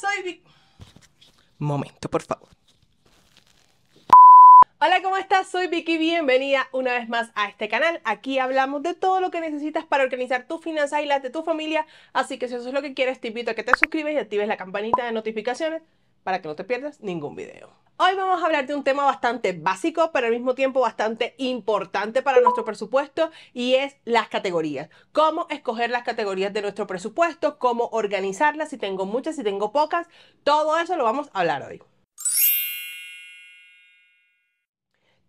soy Vicky... Momento, por favor. Hola, ¿cómo estás? Soy Vicky, bienvenida una vez más a este canal. Aquí hablamos de todo lo que necesitas para organizar tus finanzas y las de tu familia, así que si eso es lo que quieres, te invito a que te suscribas y actives la campanita de notificaciones para que no te pierdas ningún video. Hoy vamos a hablar de un tema bastante básico, pero al mismo tiempo bastante importante para nuestro presupuesto y es las categorías. Cómo escoger las categorías de nuestro presupuesto, cómo organizarlas, si tengo muchas, si tengo pocas, todo eso lo vamos a hablar hoy.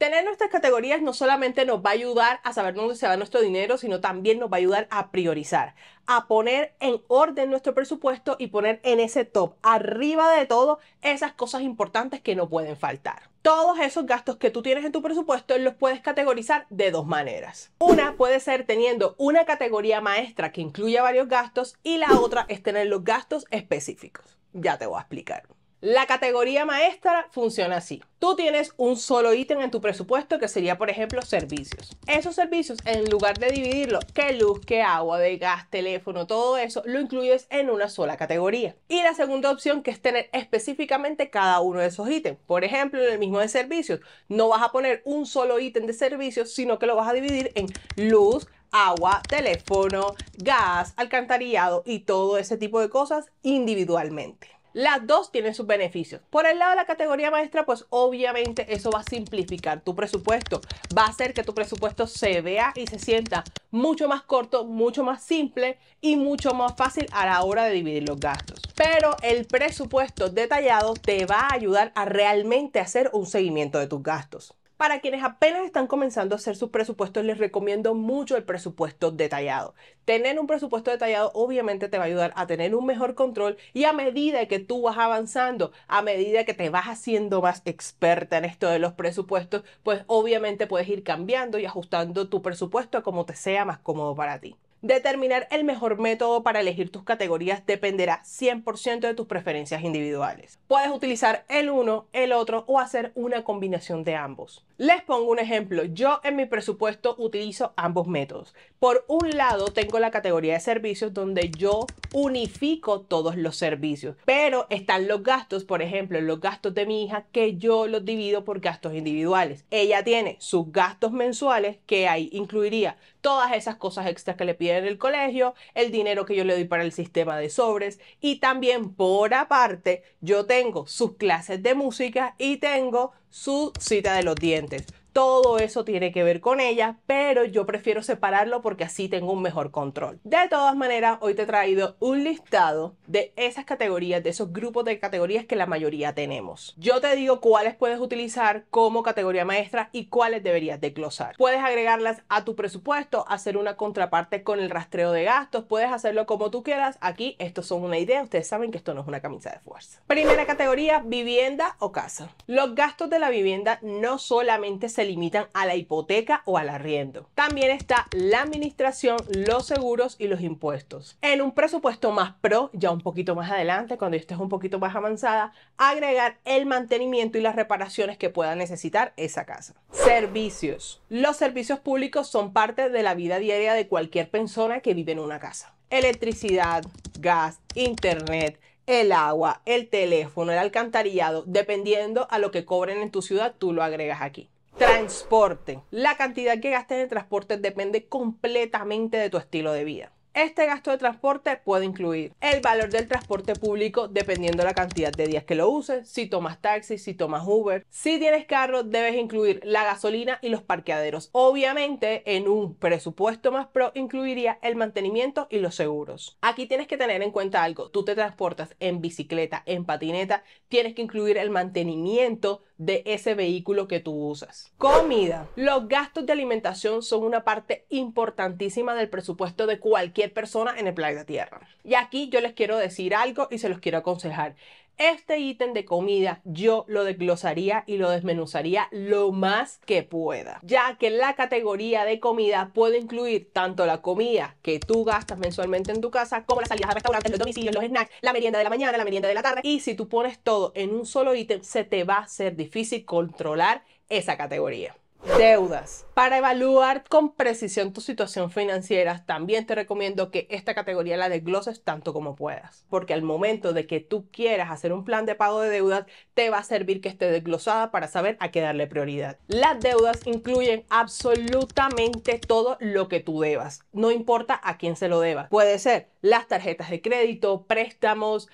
Tener nuestras categorías no solamente nos va a ayudar a saber dónde se va nuestro dinero, sino también nos va a ayudar a priorizar, a poner en orden nuestro presupuesto y poner en ese top, arriba de todo, esas cosas importantes que no pueden faltar. Todos esos gastos que tú tienes en tu presupuesto los puedes categorizar de dos maneras. Una puede ser teniendo una categoría maestra que incluya varios gastos y la otra es tener los gastos específicos. Ya te voy a explicar. La categoría maestra funciona así. Tú tienes un solo ítem en tu presupuesto que sería, por ejemplo, servicios. Esos servicios, en lugar de dividirlo, qué luz, qué agua, de gas, teléfono, todo eso, lo incluyes en una sola categoría. Y la segunda opción que es tener específicamente cada uno de esos ítems. Por ejemplo, en el mismo de servicios, no vas a poner un solo ítem de servicios, sino que lo vas a dividir en luz, agua, teléfono, gas, alcantarillado y todo ese tipo de cosas individualmente. Las dos tienen sus beneficios. Por el lado de la categoría maestra, pues obviamente eso va a simplificar tu presupuesto. Va a hacer que tu presupuesto se vea y se sienta mucho más corto, mucho más simple y mucho más fácil a la hora de dividir los gastos. Pero el presupuesto detallado te va a ayudar a realmente hacer un seguimiento de tus gastos. Para quienes apenas están comenzando a hacer sus presupuestos, les recomiendo mucho el presupuesto detallado. Tener un presupuesto detallado obviamente te va a ayudar a tener un mejor control y a medida que tú vas avanzando, a medida que te vas haciendo más experta en esto de los presupuestos, pues obviamente puedes ir cambiando y ajustando tu presupuesto a como te sea más cómodo para ti. Determinar el mejor método para elegir tus categorías dependerá 100% de tus preferencias individuales. Puedes utilizar el uno, el otro o hacer una combinación de ambos. Les pongo un ejemplo. Yo en mi presupuesto utilizo ambos métodos. Por un lado tengo la categoría de servicios donde yo unifico todos los servicios, pero están los gastos, por ejemplo, los gastos de mi hija que yo los divido por gastos individuales. Ella tiene sus gastos mensuales que ahí incluiría todas esas cosas extras que le piden el colegio, el dinero que yo le doy para el sistema de sobres y también por aparte yo tengo sus clases de música y tengo su cita de los dientes. Todo eso tiene que ver con ella, pero yo prefiero separarlo porque así tengo un mejor control. De todas maneras, hoy te he traído un listado de esas categorías, de esos grupos de categorías que la mayoría tenemos. Yo te digo cuáles puedes utilizar como categoría maestra y cuáles deberías desglosar. Puedes agregarlas a tu presupuesto, hacer una contraparte con el rastreo de gastos, puedes hacerlo como tú quieras. Aquí estos son una idea, ustedes saben que esto no es una camisa de fuerza. Primera categoría, vivienda o casa. Los gastos de la vivienda no solamente se se limitan a la hipoteca o al arriendo. También está la administración, los seguros y los impuestos. En un presupuesto más pro, ya un poquito más adelante, cuando estés un poquito más avanzada, agregar el mantenimiento y las reparaciones que pueda necesitar esa casa. Servicios. Los servicios públicos son parte de la vida diaria de cualquier persona que vive en una casa. Electricidad, gas, internet, el agua, el teléfono, el alcantarillado, dependiendo a lo que cobren en tu ciudad, tú lo agregas aquí. Transporte. La cantidad que gastes en transporte depende completamente de tu estilo de vida. Este gasto de transporte puede incluir el valor del transporte público dependiendo la cantidad de días que lo uses, si tomas taxi, si tomas Uber. Si tienes carro, debes incluir la gasolina y los parqueaderos. Obviamente, en un presupuesto más pro incluiría el mantenimiento y los seguros. Aquí tienes que tener en cuenta algo. Tú te transportas en bicicleta, en patineta, tienes que incluir el mantenimiento de ese vehículo que tú usas. Comida. Los gastos de alimentación son una parte importantísima del presupuesto de cualquier persona en el planeta Tierra. Y aquí yo les quiero decir algo y se los quiero aconsejar. Este ítem de comida yo lo desglosaría y lo desmenuzaría lo más que pueda, ya que la categoría de comida puede incluir tanto la comida que tú gastas mensualmente en tu casa, como las salidas a restaurantes, los domicilios, los snacks, la merienda de la mañana, la merienda de la tarde. Y si tú pones todo en un solo ítem, se te va a ser difícil controlar esa categoría. Deudas. Para evaluar con precisión tu situación financiera, también te recomiendo que esta categoría la desgloses tanto como puedas, porque al momento de que tú quieras hacer un plan de pago de deudas, te va a servir que esté desglosada para saber a qué darle prioridad. Las deudas incluyen absolutamente todo lo que tú debas, no importa a quién se lo debas. Puede ser las tarjetas de crédito, préstamos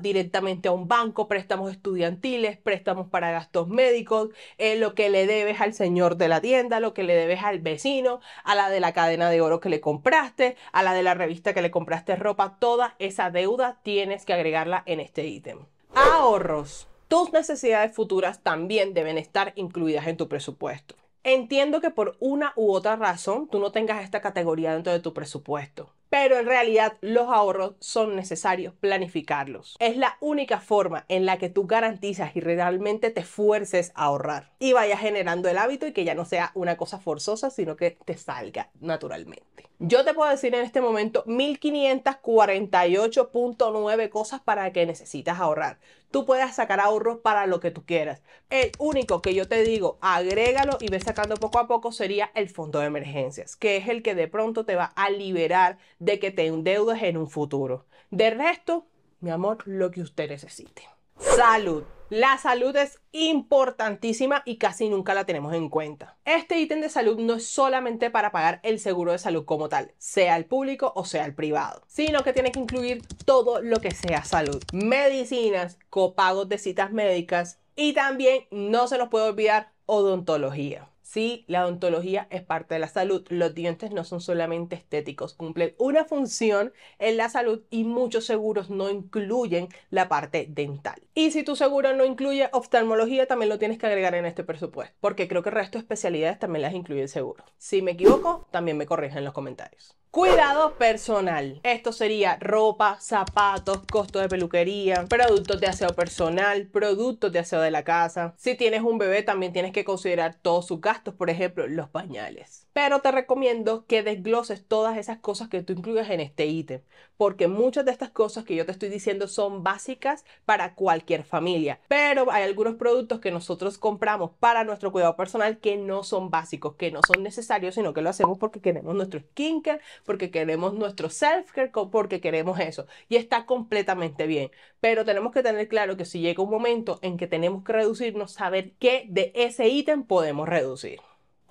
directamente a un banco, préstamos estudiantiles, préstamos para gastos médicos, eh, lo que le debes al señor de la tienda, lo que le debes al vecino, a la de la cadena de oro que le compraste, a la de la revista que le compraste ropa, toda esa deuda tienes que agregarla en este ítem. Ahorros. Tus necesidades futuras también deben estar incluidas en tu presupuesto. Entiendo que por una u otra razón tú no tengas esta categoría dentro de tu presupuesto pero en realidad los ahorros son necesarios planificarlos. Es la única forma en la que tú garantizas y realmente te fuerces a ahorrar y vayas generando el hábito y que ya no sea una cosa forzosa, sino que te salga naturalmente. Yo te puedo decir en este momento 1548.9 cosas para que necesitas ahorrar tú puedas sacar ahorros para lo que tú quieras. El único que yo te digo, agrégalo y ve sacando poco a poco sería el fondo de emergencias, que es el que de pronto te va a liberar de que te endeudes en un futuro. De resto, mi amor, lo que usted necesite. Salud. La salud es importantísima y casi nunca la tenemos en cuenta. Este ítem de salud no es solamente para pagar el seguro de salud como tal, sea el público o sea el privado, sino que tiene que incluir todo lo que sea salud. Medicinas, copagos de citas médicas y también no se nos puede olvidar odontología. Sí, la odontología es parte de la salud. Los dientes no son solamente estéticos, cumplen una función en la salud y muchos seguros no incluyen la parte dental. Y si tu seguro no incluye oftalmología, también lo tienes que agregar en este presupuesto, porque creo que el resto de especialidades también las incluye el seguro. Si me equivoco, también me corrigen en los comentarios. Cuidado personal. Esto sería ropa, zapatos, costo de peluquería, productos de aseo personal, productos de aseo de la casa. Si tienes un bebé también tienes que considerar todos sus gastos, por ejemplo, los pañales. Pero te recomiendo que desgloses todas esas cosas que tú incluyas en este ítem, porque muchas de estas cosas que yo te estoy diciendo son básicas para cualquier familia. Pero hay algunos productos que nosotros compramos para nuestro cuidado personal que no son básicos, que no son necesarios, sino que lo hacemos porque queremos nuestro skincare porque queremos nuestro self-care, porque queremos eso. Y está completamente bien. Pero tenemos que tener claro que si llega un momento en que tenemos que reducirnos, saber qué de ese ítem podemos reducir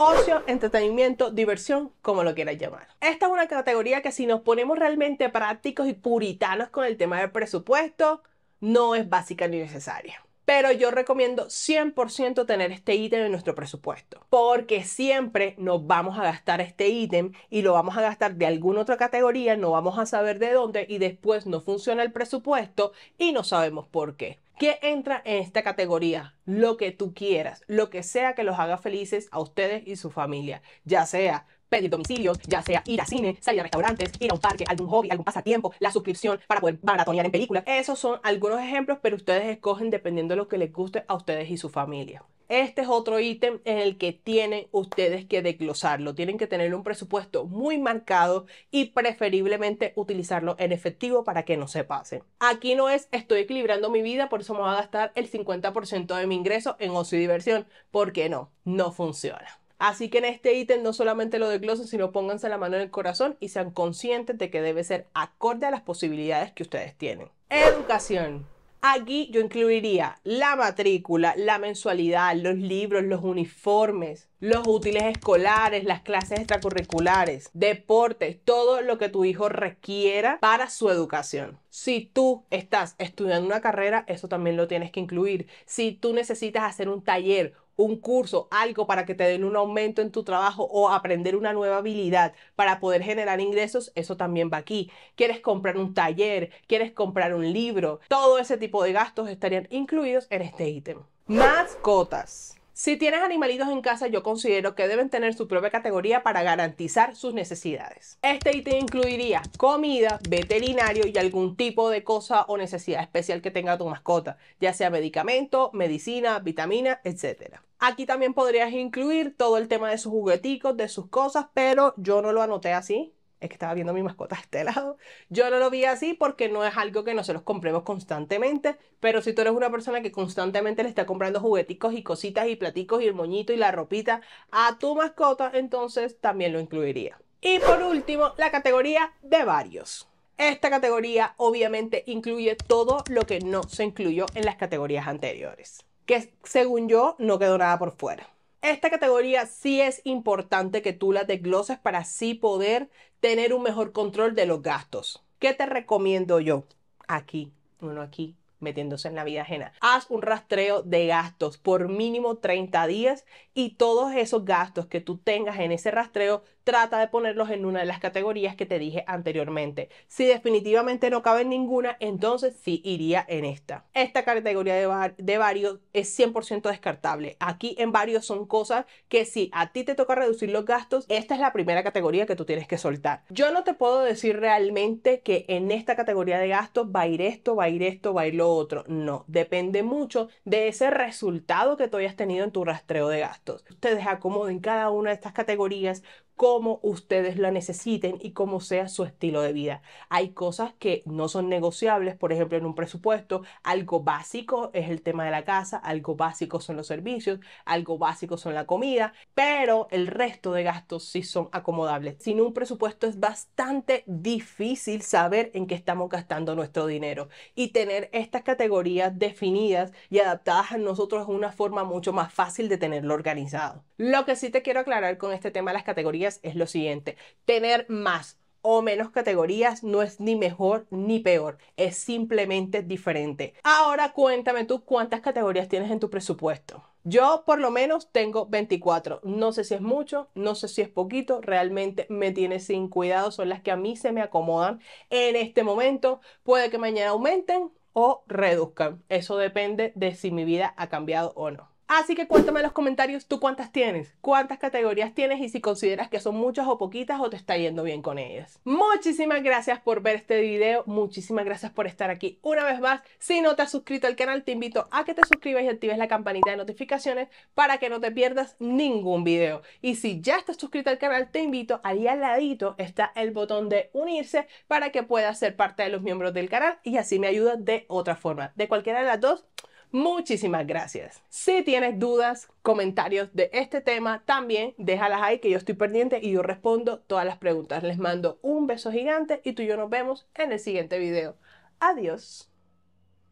ocio, entretenimiento, diversión, como lo quieras llamar. Esta es una categoría que si nos ponemos realmente prácticos y puritanos con el tema del presupuesto, no es básica ni necesaria pero yo recomiendo 100% tener este ítem en nuestro presupuesto, porque siempre nos vamos a gastar este ítem y lo vamos a gastar de alguna otra categoría, no vamos a saber de dónde y después no funciona el presupuesto y no sabemos por qué. ¿Qué entra en esta categoría? Lo que tú quieras, lo que sea que los haga felices a ustedes y su familia, ya sea pedir domicilios, ya sea ir a cine, salir a restaurantes, ir a un parque, algún hobby, algún pasatiempo, la suscripción para poder maratonear en películas. Esos son algunos ejemplos, pero ustedes escogen dependiendo de lo que les guste a ustedes y su familia. Este es otro ítem en el que tienen ustedes que desglosarlo. Tienen que tener un presupuesto muy marcado y preferiblemente utilizarlo en efectivo para que no se pase. Aquí no es estoy equilibrando mi vida, por eso me voy a gastar el 50% de mi ingreso en ocio y diversión. ¿Por qué no? No funciona. Así que en este ítem no solamente lo desglosen, sino pónganse la mano en el corazón y sean conscientes de que debe ser acorde a las posibilidades que ustedes tienen. Educación. Aquí yo incluiría la matrícula, la mensualidad, los libros, los uniformes, los útiles escolares, las clases extracurriculares, deportes, todo lo que tu hijo requiera para su educación. Si tú estás estudiando una carrera, eso también lo tienes que incluir. Si tú necesitas hacer un taller, un curso, algo para que te den un aumento en tu trabajo o aprender una nueva habilidad para poder generar ingresos, eso también va aquí. Quieres comprar un taller, quieres comprar un libro, todo ese tipo de gastos estarían incluidos en este ítem. Mascotas. Si tienes animalitos en casa, yo considero que deben tener su propia categoría para garantizar sus necesidades. Este ítem incluiría comida, veterinario y algún tipo de cosa o necesidad especial que tenga tu mascota, ya sea medicamento, medicina, vitamina, etc. Aquí también podrías incluir todo el tema de sus jugueticos, de sus cosas, pero yo no lo anoté así, es que estaba viendo mi mascota de este lado. Yo no lo vi así porque no es algo que nosotros compremos constantemente, pero si tú eres una persona que constantemente le está comprando jugueticos y cositas y platicos y el moñito y la ropita a tu mascota, entonces también lo incluiría. Y por último, la categoría de varios. Esta categoría obviamente incluye todo lo que no se incluyó en las categorías anteriores, que según yo no quedó nada por fuera. Esta categoría sí es importante que tú la desgloses para así poder tener un mejor control de los gastos. ¿Qué te recomiendo yo? Aquí, bueno, aquí metiéndose en la vida ajena. Haz un rastreo de gastos por mínimo 30 días y todos esos gastos que tú tengas en ese rastreo, trata de ponerlos en una de las categorías que te dije anteriormente. Si definitivamente no cabe en ninguna, entonces sí iría en esta. Esta categoría de, de varios es 100% descartable. Aquí en varios son cosas que si a ti te toca reducir los gastos, esta es la primera categoría que tú tienes que soltar. Yo no te puedo decir realmente que en esta categoría de gastos va a ir esto, va a ir esto, va a ir lo otro. No, depende mucho de ese resultado que tú hayas tenido en tu rastreo de gastos. Ustedes acomoden cada una de estas categorías como ustedes la necesiten y como sea su estilo de vida. Hay cosas que no son negociables, por ejemplo, en un presupuesto, algo básico es el tema de la casa, algo básico son los servicios, algo básico son la comida, pero el resto de gastos sí son acomodables. Sin un presupuesto es bastante difícil saber en qué estamos gastando nuestro dinero y tener estas categorías definidas y adaptadas a nosotros es una forma mucho más fácil de tenerlo organizado. Lo que sí te quiero aclarar con este tema de las categorías es lo siguiente. Tener más o menos categorías no es ni mejor ni peor, es simplemente diferente. Ahora cuéntame tú cuántas categorías tienes en tu presupuesto. Yo por lo menos tengo 24. No sé si es mucho, no sé si es poquito, realmente me tiene sin cuidado, son las que a mí se me acomodan en este momento. Puede que mañana aumenten o reduzcan. Eso depende de si mi vida ha cambiado o no. Así que cuéntame en los comentarios tú cuántas tienes, cuántas categorías tienes y si consideras que son muchas o poquitas o te está yendo bien con ellas. Muchísimas gracias por ver este video, muchísimas gracias por estar aquí una vez más. Si no te has suscrito al canal, te invito a que te suscribas y actives la campanita de notificaciones para que no te pierdas ningún video. Y si ya estás suscrito al canal, te invito, ahí al ladito está el botón de unirse para que puedas ser parte de los miembros del canal y así me ayudas de otra forma. De cualquiera de las dos, Muchísimas gracias. Si tienes dudas, comentarios de este tema, también déjalas ahí que yo estoy pendiente y yo respondo todas las preguntas. Les mando un beso gigante y tú y yo nos vemos en el siguiente video. Adiós.